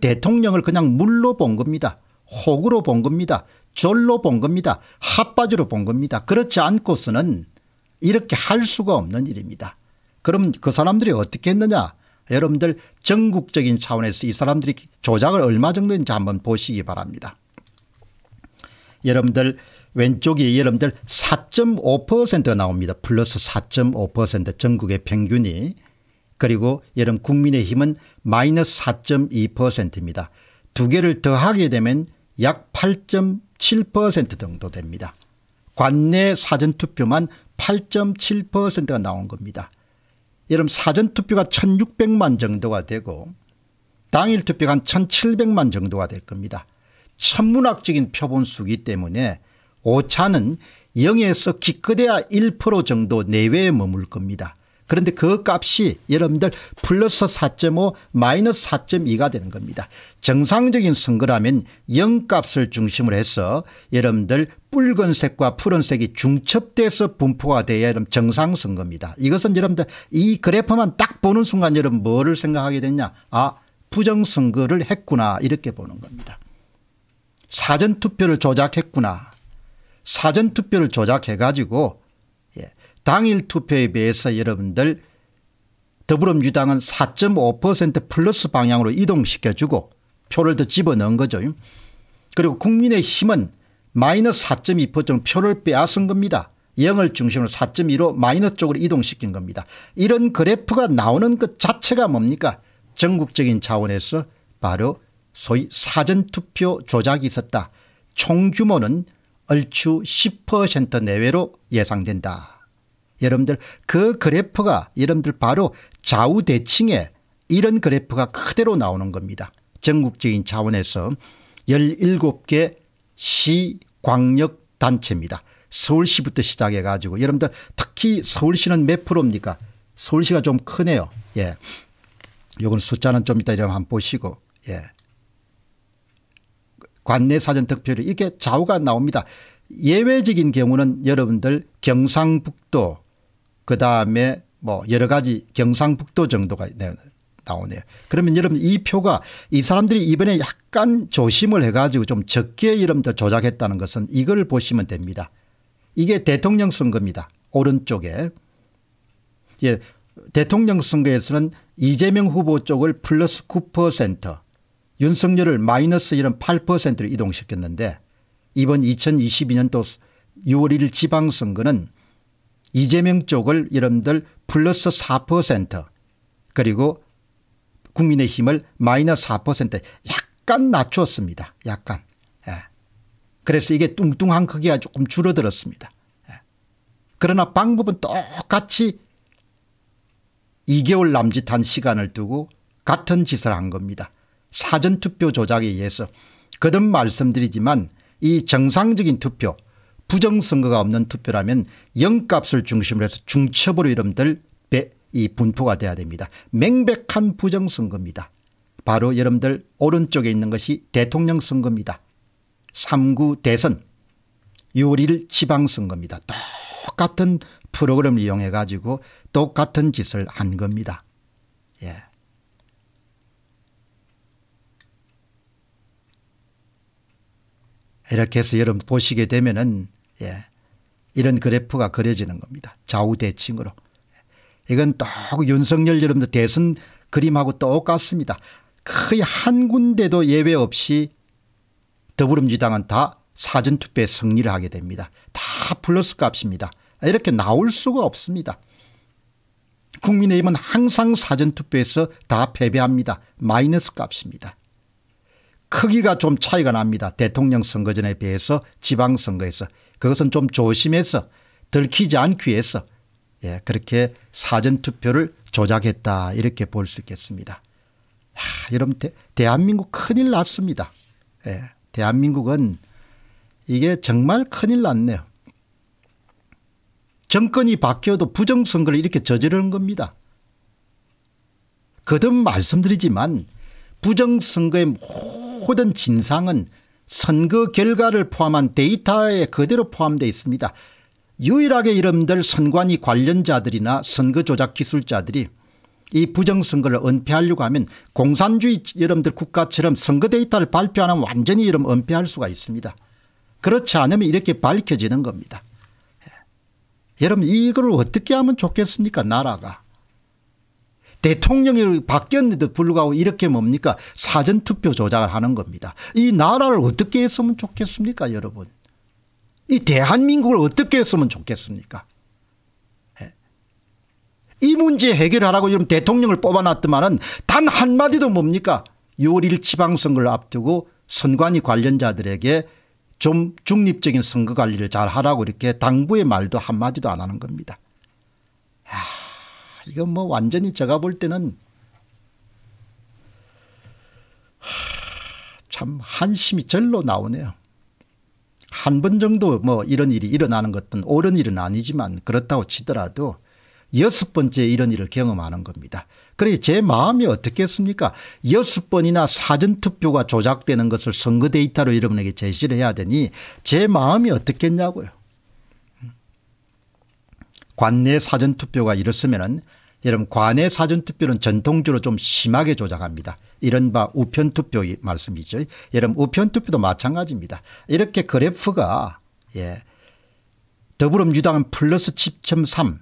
대통령을 그냥 물로 본 겁니다. 혹으로 본 겁니다. 졸로 본 겁니다. 핫바지로 본 겁니다. 그렇지 않고서는 이렇게 할 수가 없는 일입니다. 그럼 그 사람들이 어떻게 했느냐 여러분들 전국적인 차원에서 이 사람들이 조작을 얼마 정도인지 한번 보시기 바랍니다. 여러분들 왼쪽이 여러분들 4.5% 나옵니다. 플러스 4.5% 전국의 평균이 그리고 여름 국민의힘은 마이너스 4.2%입니다. 두 개를 더하게 되면 약 8.7% 정도 됩니다. 관내 사전투표만 8.7%가 나온 겁니다. 여러 사전투표가 1600만 정도가 되고 당일 투표가 한 1700만 정도가 될 겁니다. 천문학적인 표본수기 때문에 오차는 0에서 기껏해야 1% 정도 내외에 머물 겁니다. 그런데 그 값이 여러분들 플러스 4.5 마이너스 4.2가 되는 겁니다. 정상적인 선거라면 0값을 중심으로 해서 여러분들 붉은색과 푸른색이 중첩돼서 분포가 돼야 여러 정상 선거입니다. 이것은 여러분들 이 그래프만 딱 보는 순간 여러분 뭐를 생각하게 됐냐아 부정선거를 했구나 이렇게 보는 겁니다. 사전투표를 조작했구나. 사전투표를 조작해가지고 당일 투표에 비해서 여러분들 더불어민주당은 4.5% 플러스 방향으로 이동시켜주고 표를 더 집어넣은 거죠. 그리고 국민의힘은 마이너스 4.2% 정도 표를 빼앗은 겁니다. 0을 중심으로 4.2로 마이너스 쪽으로 이동시킨 겁니다. 이런 그래프가 나오는 것 자체가 뭡니까 전국적인 차원에서 바로 소위 사전투표 조작이 있었다. 총규모는 얼추 10% 내외로 예상된다. 여러분들 그 그래프가 여러분들 바로 좌우 대칭에 이런 그래프가 그대로 나오는 겁니다. 전국적인 차원에서 17개 시 광역 단체입니다. 서울시부터 시작해 가지고 여러분들 특히 서울시는 몇 프로입니까? 서울시가 좀 크네요. 예. 요건 숫자는 좀 이따 이러 한번 보시고 예. 관내 사전 득표율 이게 렇 좌우가 나옵니다. 예외적인 경우는 여러분들 경상북도 그다음에 뭐 여러 가지 경상북도 정도가 네, 나오네요. 그러면 여러분 이 표가 이 사람들이 이번에 약간 조심을 해가지고 좀 적게 이름도 조작했다는 것은 이걸 보시면 됩니다. 이게 대통령 선거입니다. 오른쪽에. 예, 대통령 선거에서는 이재명 후보 쪽을 플러스 9% 윤석열을 마이너스 이런 8%를 이동시켰는데 이번 2022년도 6월 1일 지방선거는 이재명 쪽을 여러분들 플러스 4% 그리고 국민의힘을 마이너스 4% 약간 낮췄습니다. 약간. 예. 그래서 이게 뚱뚱한 크기가 조금 줄어들었습니다. 예. 그러나 방법은 똑같이 2개월 남짓한 시간을 두고 같은 짓을 한 겁니다. 사전투표 조작에 의해서 거듭 말씀드리지만 이 정상적인 투표 부정선거가 없는 투표라면 영값을 중심으로 해서 중첩으로 이름들 이 분포가 돼야 됩니다. 명백한 부정선거입니다. 바로 여러분들 오른쪽에 있는 것이 대통령 선거입니다. 3구 대선 6월 1일 지방선거입니다. 똑같은 프로그램을 이용해 가지고 똑같은 짓을 한 겁니다. 예. 이렇게 해서 여러분 보시게 되면은 예. 이런 그래프가 그려지는 겁니다. 좌우대칭으로. 이건 또 윤석열 여러분들 대선 그림하고 똑같습니다. 거의 한 군데도 예외 없이 더불어민주당은 다 사전투표에 승리를 하게 됩니다. 다 플러스 값입니다. 이렇게 나올 수가 없습니다. 국민의힘은 항상 사전투표에서 다 패배합니다. 마이너스 값입니다. 크기가 좀 차이가 납니다. 대통령 선거전에 비해서 지방선거에서 그것은 좀 조심해서 들키지 않기 위해서 예, 그렇게 사전투표를 조작했다 이렇게 볼 수 있겠습니다. 하, 여러분 대, 한민국 큰일 났습니다. 예, 대한민국은 이게 정말 큰일 났네요. 정권이 바뀌어도 부정선거를 이렇게 저지르는 겁니다. 거듭 말씀드리지만 부정선거의 모든 진상은 선거 결과를 포함한 데이터에 그대로 포함되어 있습니다. 유일하게 이름들 선관위 관련자들이나 선거 조작 기술자들이 이 부정선거를 은폐하려고 하면 공산주의 여러분들 국가처럼 선거 데이터를 발표 하면 완전히 이름 은폐할 수가 있습니다. 그렇지 않으면 이렇게 밝혀지는 겁니다. 예. 여러분 이걸 어떻게 하면 좋겠습니까 나라가. 대통령이 바뀌었는데도 불구하고 이렇게 뭡니까 사전투표 조작을 하는 겁니다. 이 나라를 어떻게 했으면 좋겠습니까 여러분. 이 대한민국을 어떻게 했으면 좋겠습니까 예. 이 문제 해결하라고 지금 대통령을 뽑아놨더만은 단 한마디도 뭡니까 6월 1일 지방선거를 앞두고 선관위 관련자들에게 좀 중립적인 선거 관리를 잘 하라고 이렇게 당부의 말도 한마디도 안 하는 겁니다. 야. 이건 뭐 완전히 제가 볼 때는 하, 참 한심이 절로 나오네요. 한 번 정도 뭐 이런 일이 일어나는 것은 옳은 일은 아니지만 그렇다고 치더라도 여섯 번째 이런 일을 경험하는 겁니다. 그래 제 마음이 어떻겠습니까? 여섯 번이나 사전투표가 조작되는 것을 선거 데이터로 여러분에게 제시를 해야 되니 제 마음이 어떻겠냐고요. 음. 관내 사전투표가 이렇으면 여러분 관내 사전투표는 전통적으로 좀 심하게 조작합니다. 이른바 우편투표 말씀이죠. 여러분 우편투표도 마찬가지입니다. 이렇게 그래프가 예, 더불어민주당은 플러스 1 3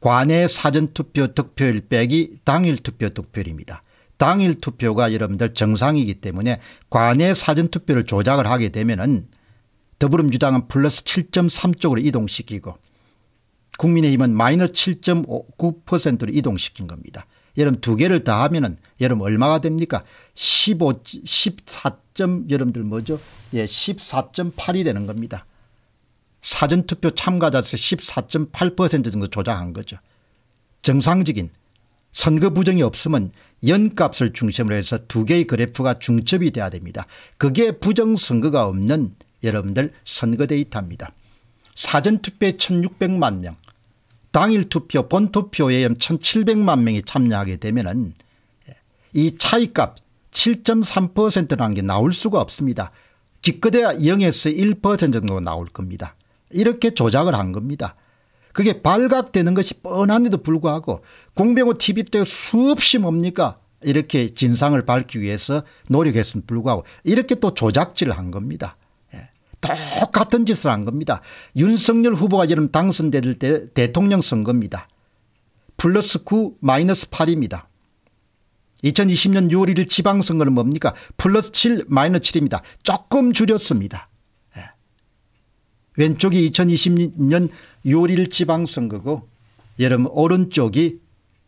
관내 사전투표 득표율 빼기 당일 투표 득표율입니다. 당일 투표가 여러분들 정상이기 때문에 관내 사전투표를 조작을 하게 되면 은 더불어민주당은 플러스 7.3쪽으로 이동시키고 국민의힘은 마이너스 7.9%로 이동시킨 겁니다. 여러분 두 개를 다 하면은 여러분 얼마가 됩니까? 15, 14. 여러분들 뭐죠? 예, 14.8이 되는 겁니다. 사전투표 참가자 수14.8% 정도 조작한 거죠. 정상적인 선거 부정이 없으면 연값을 중심으로 해서 두 개의 그래프가 중첩이 돼야 됩니다. 그게 부정선거가 없는 여러분들 선거 데이터입니다. 사전투표 1600만 명 당일 투표 본투표에 1700만 명이 참여하게 되면 이 차이값 7.3%라는 게 나올 수가 없습니다. 기껏해야 0에서 1% 정도 나올 겁니다. 이렇게 조작을 한 겁니다. 그게 발각되는 것이 뻔한데도 불구하고 공병호 TV 때 수없이 뭡니까 이렇게 진상을 밝기 위해서 노력했음 불구하고 이렇게 또 조작질을 한 겁니다. 똑같은 짓을 한 겁니다. 윤석열 후보가 지금 당선될 때 대통령 선거입니다. 플러스 9 마이너스 8입니다. 2020년 6월 1일 지방선거는 뭡니까 플러스 7 마이너스 7입니다. 조금 줄였습니다. 예. 왼쪽이 2020년 6월 1일 지방선거고 여러분 오른쪽이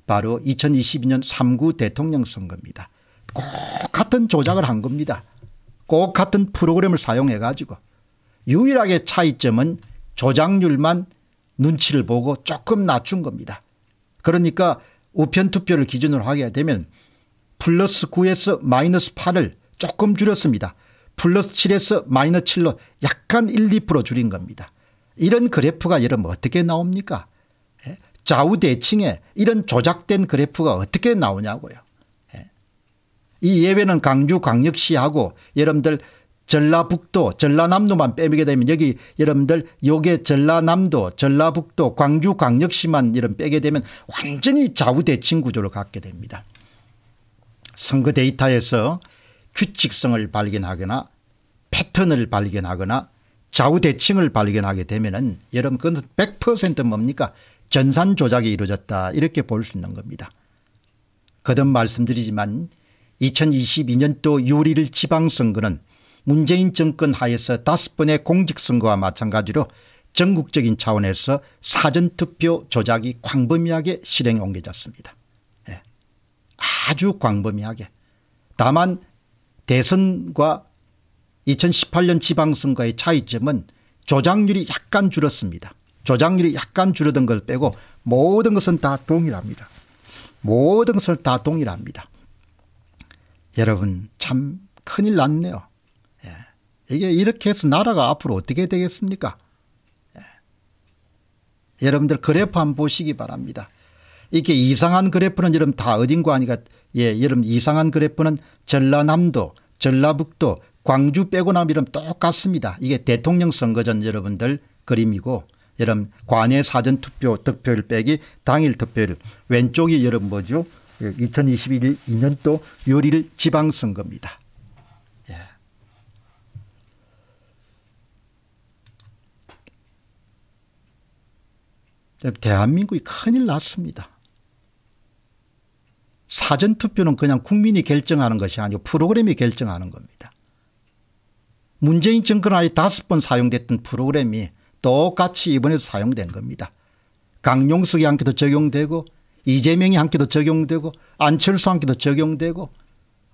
바로 2022년 3구 대통령 선거입니다. 꼭 같은 조작을 한 겁니다. 꼭 같은 프로그램을 사용해 가지고 유일하게 차이점은 조작률만 눈치를 보고 조금 낮춘 겁니다. 그러니까 우편투표를 기준으로 하게 되면 플러스 9에서 마이너스 8을 조금 줄였습니다. 플러스 7에서 마이너스 7로 약간 1, 2% 줄인 겁니다. 이런 그래프가 여러분 어떻게 나옵니까? 예? 좌우대칭에 이런 조작된 그래프가 어떻게 나오냐고요. 예? 이 예외는 강주광역시하고 여러분들 전라북도 전라남도만 빼먹게 되면 여기 여러분들 요게 전라남도 전라북도 광주광역시만 이런 빼게 되면 완전히 좌우대칭 구조를 갖게 됩니다. 선거 데이터에서 규칙성을 발견하거나 패턴을 발견하거나 좌우대칭을 발견하게 되면은 여러분 그건 100% 뭡니까 전산 조작이 이루어졌다 이렇게 볼 수 있는 겁니다. 거듭 말씀드리지만 2022년도 유리를 지방선거는 문재인 정권 하에서 다섯 번의 공직선거와 마찬가지로 전국적인 차원에서 사전투표 조작이 광범위하게 실행에 옮겨졌습니다. 예. 아주 광범위하게. 다만 대선과 2018년 지방선거의 차이점은 조작률이 약간 줄었습니다. 조작률이 약간 줄어든 걸 빼고 모든 것은 다 동일합니다. 모든 것을 다 동일합니다. 여러분 참 큰일 났네요. 이게 이렇게 해서 나라가 앞으로 어떻게 되겠습니까? 예. 여러분들 그래프 한번 보시기 바랍니다. 이게 이상한 그래프는 여러분 다 어딘가 하니까 예, 여러분 이상한 그래프는 전라남도, 전라북도, 광주 빼고 나면 이름 똑같습니다. 이게 대통령 선거 전 여러분들 그림이고 여러분 관외 사전 투표 득표율 빼기 당일 득표율 왼쪽이 여러분 뭐죠? 2021년도 그 6일 지방선거입니다. 대한민국이 큰일 났습니다. 사전투표는 그냥 국민이 결정하는 것이 아니고 프로그램이 결정하는 겁니다. 문재인 정권 하에 다섯 번 사용됐던 프로그램이 똑같이 이번에도 사용된 겁니다. 강용석이 한께도 적용되고 이재명이 한께도 적용되고 안철수 한께도 적용되고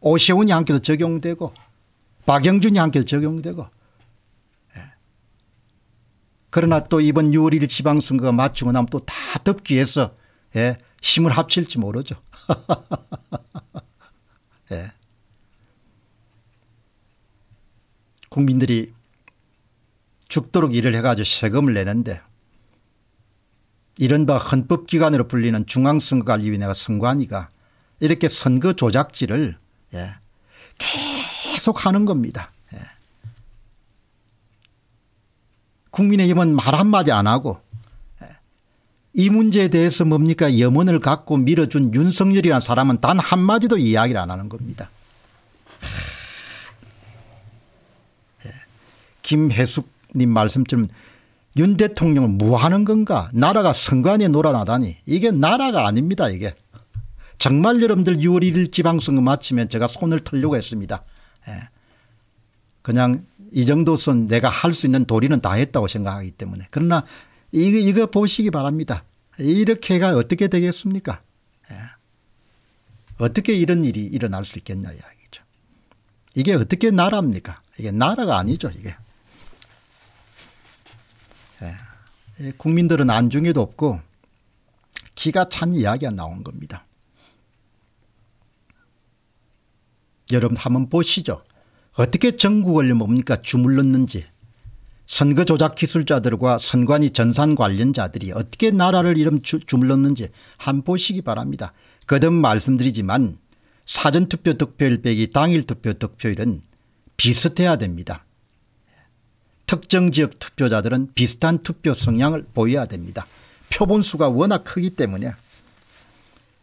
오세훈이 한께도 적용되고 박영준이 한께도 적용되고 그러나 또 이번 6월 1일 지방선거가 맞추고 나면 또 다 덮기 위해서 예, 힘을 합칠지 모르죠. 예. 국민들이 죽도록 일을 해가지고 세금을 내는데 이른바 헌법기관으로 불리는 중앙선거관리위원회가 선관위가 이렇게 선거 조작질을 예, 계속 하는 겁니다. 국민의힘은 말 한마디 안 하고 예. 이 문제에 대해서 뭡니까 염원을 갖고 밀어준 윤석열이라는 사람은 단 한마디도 이야기를 안 하는 겁니다. 예. 김혜숙님 말씀처럼 윤 대통령은 뭐 하는 건가 나라가 선관에 놀아나다니 이게 나라가 아닙니다 이게 정말 여러분들 6월 1일 지방선거 마치면 제가 손을 털려고 했습니다 예. 그냥 이 정도선 내가 할 수 있는 도리는 다 했다고 생각하기 때문에 그러나 이거, 이거 보시기 바랍니다. 이렇게가 어떻게 되겠습니까? 예. 어떻게 이런 일이 일어날 수 있겠냐 이야기죠. 이게 어떻게 나라입니까? 이게 나라가 아니죠 이게. 예. 국민들은 안중에도 없고 기가 찬 이야기가 나온 겁니다. 여러분 한번 보시죠. 어떻게 정국을 뭡니까 주물렀는지 선거 조작 기술자들과 선관위 전산 관련자들이 어떻게 나라를 이름 주, 주물렀는지 한 보시기 바랍니다. 거듭 말씀드리지만 사전투표 득표일 빼기 당일 투표 득표일은 비슷해야 됩니다. 특정 지역 투표자들은 비슷한 투표 성향을 보여야 됩니다. 표본수가 워낙 크기 때문에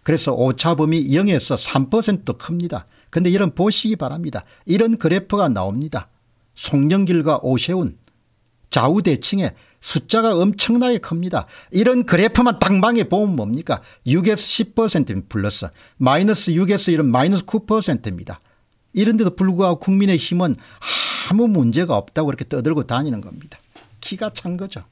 그래서 오차범위 0에서 3% 큽니다. 근데 이런 보시기 바랍니다. 이런 그래프가 나옵니다. 송영길과 오세훈 좌우대칭에 숫자가 엄청나게 큽니다. 이런 그래프만 당방에 보면 뭡니까? 6에서 10% 플러스 마이너스 6에서 이런 마이너스 9%입니다. 이런데도 불구하고 국민의힘은 아무 문제가 없다고 이렇게 떠들고 다니는 겁니다. 기가 찬 거죠.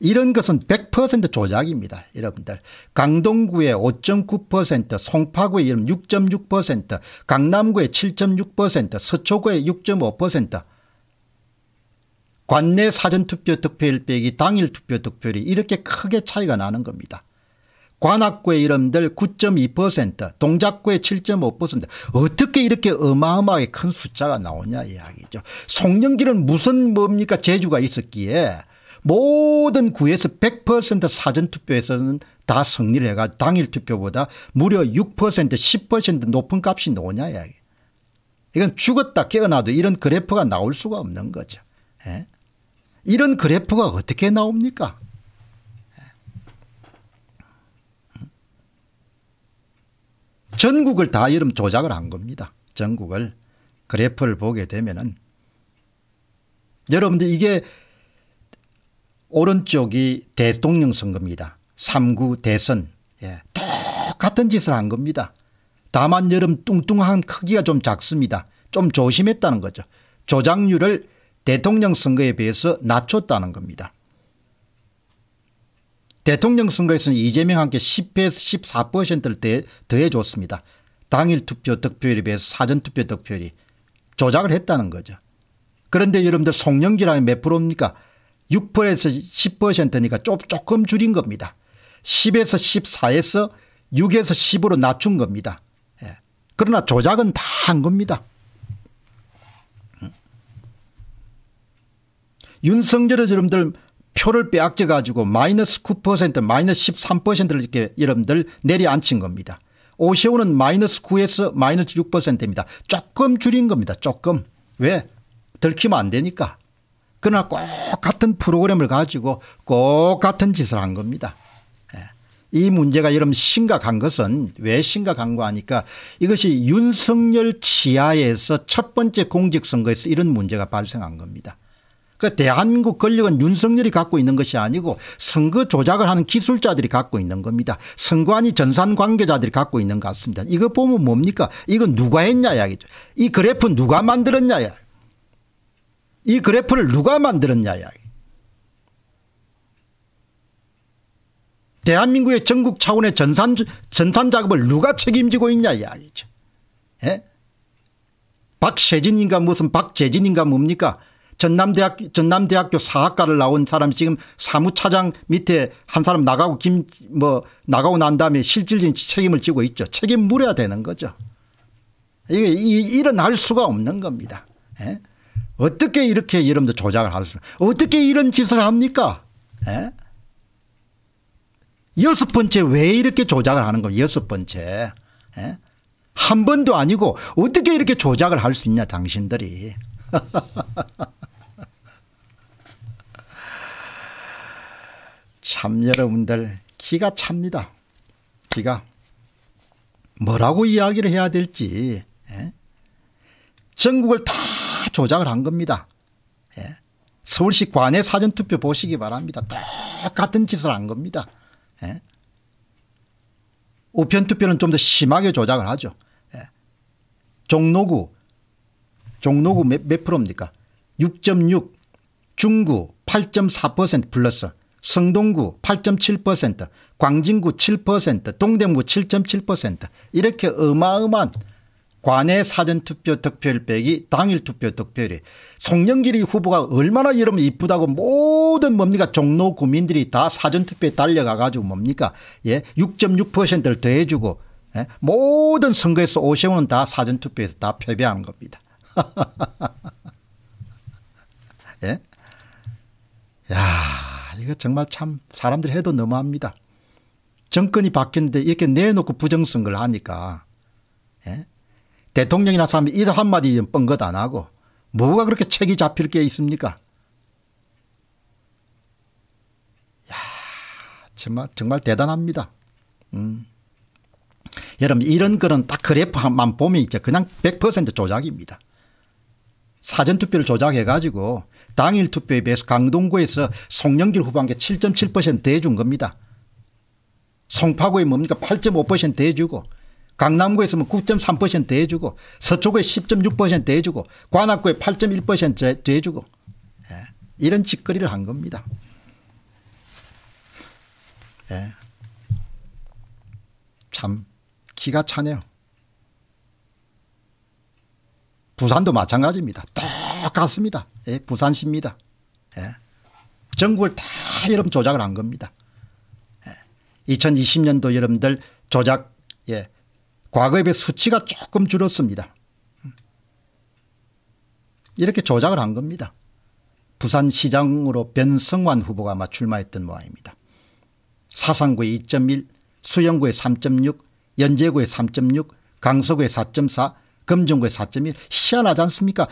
이런 것은 100% 조작입니다. 여러분들 강동구의 5.9% 송파구의 6.6% 강남구의 7.6% 서초구의 6.5% 관내 사전투표 득표율 빼기 당일 투표 득표율이 이렇게 크게 차이가 나는 겁니다. 관악구의 이름들 9.2% 동작구의 7.5% 어떻게 이렇게 어마어마하게 큰 숫자가 나오냐 이야기죠. 송영길은 무슨 뭡니까 재주가 있었기에 모든 구에서 100% 사전투표에서는 다 승리를 해가 당일 투표보다 무려 6% 10% 높은 값이 나오냐 이야기. 이건 죽었다 깨어나도 이런 그래프가 나올 수가 없는 거죠. 예? 이런 그래프가 어떻게 나옵니까? 예? 전국을 다 여름 조작을 한 겁니다. 전국을 그래프를 보게 되면은 여러분들 이게 오른쪽이 대통령 선거입니다. 3구 대선 예, 똑같은 짓을 한 겁니다. 다만 여름 뚱뚱한 크기가 좀 작습니다. 좀 조심했다는 거죠. 조작률을 대통령 선거에 비해서 낮췄다는 겁니다. 대통령 선거에서는 이재명한테 10에서 14%를 더해줬습니다. 당일 투표 득표율에 비해서 사전투표 득표율이 조작을 했다는 거죠. 그런데 여러분들 송영기라면 몇 프로입니까? 6%에서 10%니까 조금 줄인 겁니다. 10에서 14에서 6에서 10으로 낮춘 겁니다. 예. 그러나 조작은 다 한 겁니다. 음. 윤석열의 여러분들 표를 빼앗겨 가지고 마이너스 9% 마이너스 13%를 이렇게 여러분들 내리앉힌 겁니다. 오세훈은 마이너스 9에서 마이너스 6%입니다. 조금 줄인 겁니다. 조금. 왜? 들키면 안 되니까. 그러나 꼭 같은 프로그램을 가지고 꼭 같은 짓을 한 겁니다. 예. 이 문제가 이런 심각한 것은 왜 심각한 거 하니까 이것이 윤석열 치하에서 첫 번째 공직선거에서 이런 문제가 발생한 겁니다. 그러니까 대한민국 권력은 윤석열이 갖고 있는 것이 아니고 선거 조작을 하는 기술자들이 갖고 있는 겁니다. 선관위 전산 관계자들이 갖고 있는 것 같습니다. 이거 보면 뭡니까? 이건 누가 했냐 이야기죠. 이 그래프 누가 만들었냐 이야기. 이 그래프를 누가 만들었냐 야. 대한민국의 전국 차원의 전산 전산 작업을 누가 책임지고 있냐 야기죠 예? 박세진인가 무슨 박재진인가 뭡니까? 전남대학 전남대학교 사학과를 나온 사람 지금 사무차장 밑에 한 사람 나가고 김 뭐 나가고 난 다음에 실질적인 책임을 지고 있죠. 책임 물어야 되는 거죠. 이게 일어날 수가 없는 겁니다. 예? 어떻게 이렇게 여러분들 조작을 할 수, 어떻게 요어 이런 짓을 합니까? 에? 예? 여섯 번째 왜 이렇게 조작을 하는 겁니까? 여섯 번째. 에? 예? 한 번도 아니고 어떻게 이렇게 조작을 할 수 있냐 당신들이. 참 여러분들 기가 찹니다. 기가 뭐라고 이야기를 해야 될지 에? 예? 전국을 다 조작을 한 겁니다. 예. 서울시 관외 사전투표 보시기 바랍니다. 똑같은 짓을 한 겁니다. 예. 우편투표는 좀 더 심하게 조작을 하죠. 예. 종로구 종로구 몇, 몇 프로입니까 6.6 중구 8.4% 플러스 성동구 8.7% 광진구 7% 동대문구 7.7% 이렇게 어마어마한 관외 사전투표 득표율 빼기 당일 투표 득표율이 송영길이 후보가 얼마나 여러분 이쁘다고 모든 뭡니까 종로 구민들이 다 사전투표에 달려가 가지고 뭡니까 예 6.6%를 더해주고 예? 모든 선거에서 오세훈은 다 사전투표에서 다패배한 겁니다. 예? 야 이거 정말 참 사람들 해도 너무합니다. 정권이 바뀌는데 이렇게 내놓고 부정선거를 하니까 예? 대통령이나 사람이 이 한마디 뻥긋 안 하고 뭐가 그렇게 책이 잡힐 게 있습니까? 야 정말 정말 대단합니다. 음. 여러분 이런 거는 딱 그래프만 보면 이제 그냥 100% 조작입니다. 사전투표를 조작해가지고 당일 투표에 비해서 강동구에서 송영길 후반기 7.7%대준 겁니다. 송파구에 뭡니까 8.5%대주고 강남구에서면9.3% 해주고 서초구에 10.6% 해주고 관악구에 8.1% 해주고 예. 이런 짓거리를 한 겁니다. 예. 참 기가 차네요. 부산도 마찬가지입니다. 똑같습니다. 예. 부산시입니다. 예. 전국을 다 여러분 조작을 한 겁니다. 2020년도 예. 여러분들 조작 예, 과거에 비해 수치가 조금 줄었습니다. 이렇게 조작을 한 겁니다. 부산시장으로 변성환 후보가 아마 출마했던 모양입니다. 사상구의 2.1, 수영구의 3.6, 연제구의 3.6, 강서구의 4.4, 금정구의 4.1 희한하지 않습니까?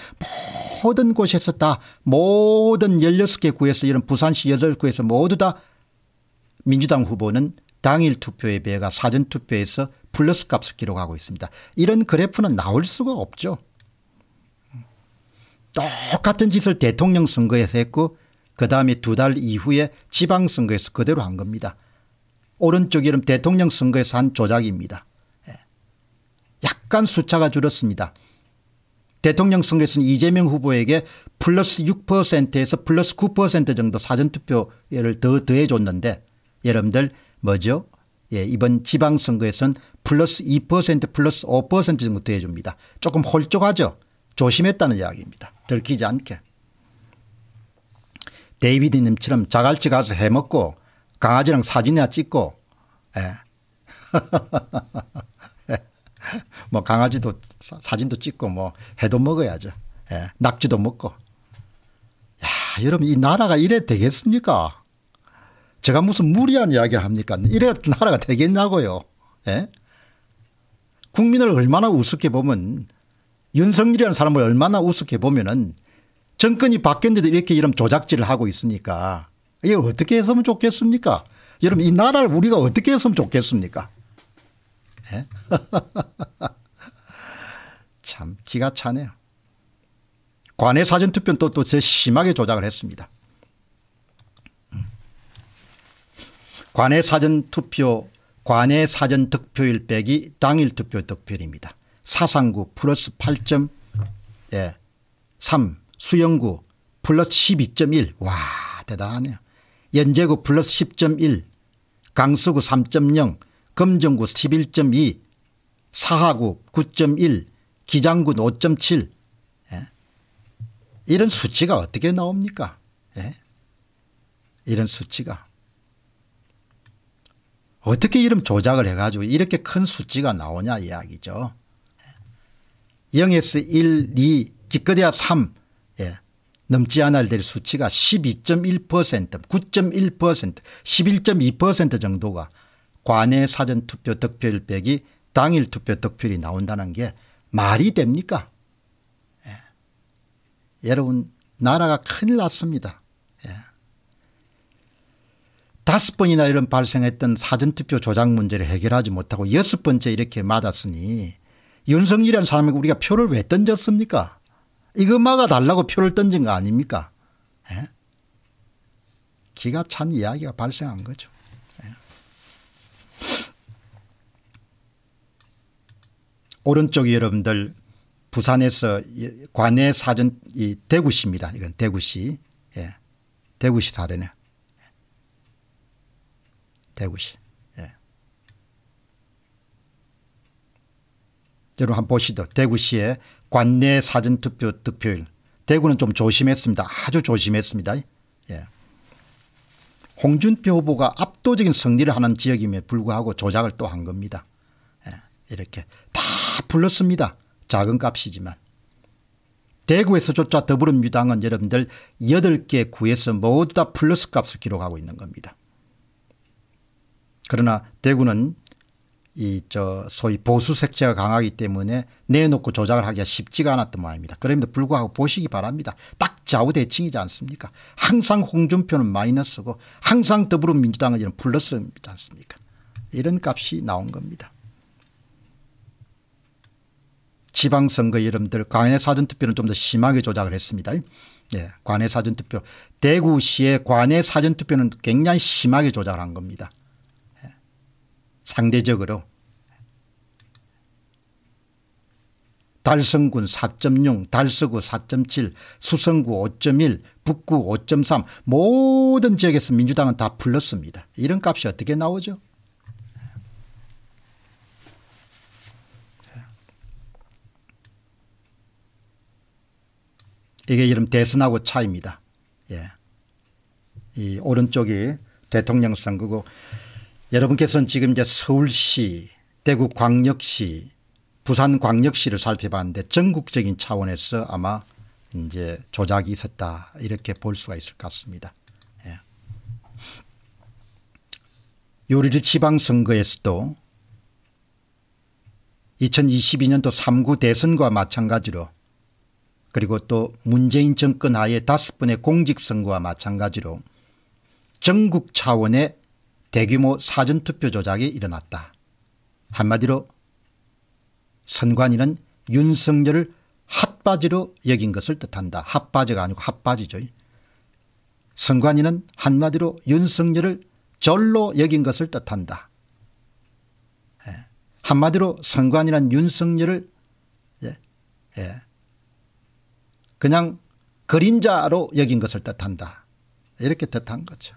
모든 곳에서 다 모든 16개 구에서 이런 부산시 8구에서 모두 다 민주당 후보는 당일 투표에 비해가 사전 투표에서 플러스 값을 기록하고 있습니다. 이런 그래프는 나올 수가 없죠. 똑같은 짓을 대통령 선거에서 했고 그 다음에 두 달 이후에 지방선거에서 그대로 한 겁니다. 오른쪽 이름 대통령 선거에서 한 조작입니다. 예. 약간 숫자가 줄었습니다. 대통령 선거에서는 이재명 후보에게 플러스 6%에서 플러스 9% 정도 사전투표를 더 더해줬는데 여러분들 뭐죠? 예, 이번 지방선거에선 플러스 2% 플러스 5% 정도 돼줍니다. 조금 홀쭉하죠. 조심했다는 이야기입니다. 들키지 않게. 데이비드님처럼 자갈치 가서 해먹고 강아지랑 사진이나 찍고 예. 뭐 강아지도 사진도 찍고 뭐 해도 먹어야죠. 예. 낙지도 먹고. 야, 여러분 이 나라가 이래 되겠습니까? 제가 무슨 무리한 이야기를 합니까? 이래야 나라가 되겠냐고요. 예? 국민을 얼마나 우습게 보면 윤석열이라는 사람을 얼마나 우습게 보면은 정권이 바뀌었는데도 이렇게 이런 조작질을 하고 있으니까 이게 어떻게 했으면 좋겠습니까? 여러분 이 나라를 우리가 어떻게 했으면 좋겠습니까? 예? 참 기가 차네요. 관외 사전투표는 또, 또 심하게 조작을 했습니다. 관외 사전 투표 관외 사전 득표율 빼기 당일 투표 득표율입니다. 사상구 플러스 8.3 예, 수영구 플러스 12.1와 대단하네요. 연제구 플러스 10.1 강서구 3.0 금정구 11.2 사하구 9.1 기장군 5.7 예. 이런 수치가 어떻게 나옵니까 예. 이런 수치가 어떻게 이름 조작을 해가지고 이렇게 큰 수치가 나오냐 이야기죠. 0에서 1, 2, 기껏해야 3 예. 넘지 않아야 될 수치가 12.1% 9.1% 11.2% 정도가 관내 사전투표 득표율 빼기 당일 투표 득표율이 나온다는 게 말이 됩니까? 예. 여러분 나라가 큰일 났습니다. 다섯 번이나 이런 발생했던 사전투표 조작 문제를 해결하지 못하고 여섯 번째 이렇게 맞았으니 윤석열이라는 사람에게 우리가 표를 왜 던졌습니까 이거 막아달라고 표를 던진 거 아닙니까 에? 예? 기가 찬 이야기가 발생한 거죠. 에? 예. 오른쪽 여러분들 부산에서 예, 관내 사전 이 대구시입니다. 이건 대구시. 예. 대구시 사례네. 대구시. 예. 여러분 한번 보시죠. 대구시의 관내 사전투표 득표율. 대구는 좀 조심했습니다. 아주 조심했습니다. 예. 홍준표 후보가 압도적인 승리를 하는 지역임에 불구하고 조작을 또 한 겁니다. 예. 이렇게 다 불렀습니다. 작은 값이지만. 대구에서조차 더불어민주당은 여러분들 8개 구에서 모두 다 플러스 값을 기록하고 있는 겁니다. 그러나 대구는 이 저 소위 보수 색채가 강하기 때문에 내놓고 조작을 하기가 쉽지가 않았던 모양입니다. 그럼에도 불구하고 보시기 바랍니다. 딱 좌우 대칭이지 않습니까? 항상 홍준표는 마이너스고 항상 더불어민주당은 플러스입니다. 않습니까? 이런 값이 나온 겁니다. 지방선거 여러분들 관외 사전투표는 좀 더 심하게 조작을 했습니다. 예, 관외 사전투표 대구시의 관외 사전투표는 굉장히 심하게 조작을 한 겁니다. 상대적으로 달성군 4.6, 달서구 4.7, 수성구 5.1, 북구 5.3 모든 지역에서 민주당은 다 불렀습니다. 이런 값이 어떻게 나오죠? 이게 이름 대선하고 차입니다. 예. 이 오른쪽이 대통령 선거고 여러분께서는 지금 이제 서울시, 대구광역시, 부산광역시를 살펴봤는데 전국적인 차원에서 아마 이제 조작이 있었다 이렇게 볼 수가 있을 것 같습니다. 예. 6일 지방선거에서도 2022년도 3구 대선과 마찬가지로 그리고 또 문재인 정권 하에 다섯 번의 공직선거와 마찬가지로 전국 차원의 대규모 사전투표 조작이 일어났다. 한마디로 선관위는 윤석열을 핫바지로 여긴 것을 뜻한다. 핫바지가 아니고 핫바지죠. 선관위는 한마디로 윤석열을 절로 여긴 것을 뜻한다. 예. 한마디로 선관위는 윤석열을 예, 예, 그냥 그림자로 여긴 것을 뜻한다. 이렇게 뜻한 거죠.